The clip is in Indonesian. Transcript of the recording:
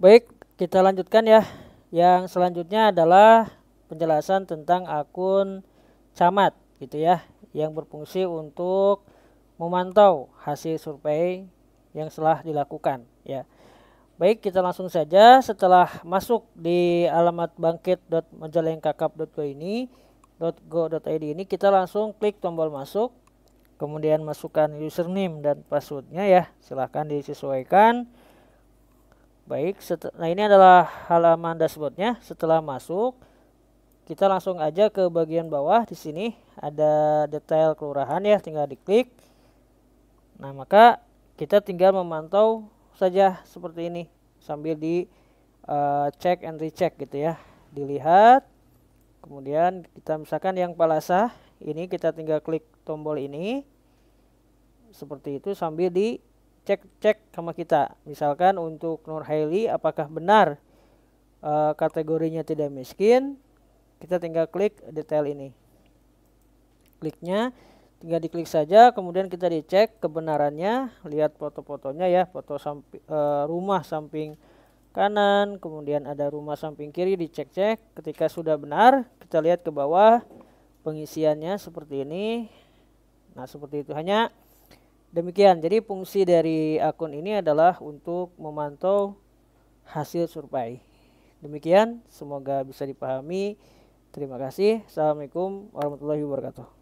Baik, kita lanjutkan ya. Yang selanjutnya adalah penjelasan tentang akun camat gitu ya, yang berfungsi untuk memantau hasil survei yang telah dilakukan ya. Baik, kita langsung saja setelah masuk di alamat bangkit.majalengkakap.go ini .go.id ini kita langsung klik tombol masuk kemudian masukkan username dan passwordnya ya silahkan disesuaikan Baik, nah ini adalah halaman dashboardnya. Setelah masuk, kita langsung aja ke bagian bawah. Di sini ada detail kelurahan ya, tinggal diklik. Nah maka kita tinggal memantau saja seperti ini sambil di uh, check and recheck gitu ya. Dilihat, kemudian kita misalkan yang palasa ini kita tinggal klik tombol ini seperti itu sambil di cek-cek sama kita. Misalkan untuk Nur Haili apakah benar e, kategorinya tidak miskin? Kita tinggal klik detail ini. Kliknya tinggal diklik saja kemudian kita dicek kebenarannya, lihat foto-fotonya ya, foto sampi, e, rumah samping kanan, kemudian ada rumah samping kiri dicek-cek. Ketika sudah benar, kita lihat ke bawah pengisiannya seperti ini. Nah, seperti itu hanya Demikian, jadi fungsi dari akun ini adalah untuk memantau hasil survei. Demikian, semoga bisa dipahami. Terima kasih. Assalamualaikum warahmatullahi wabarakatuh.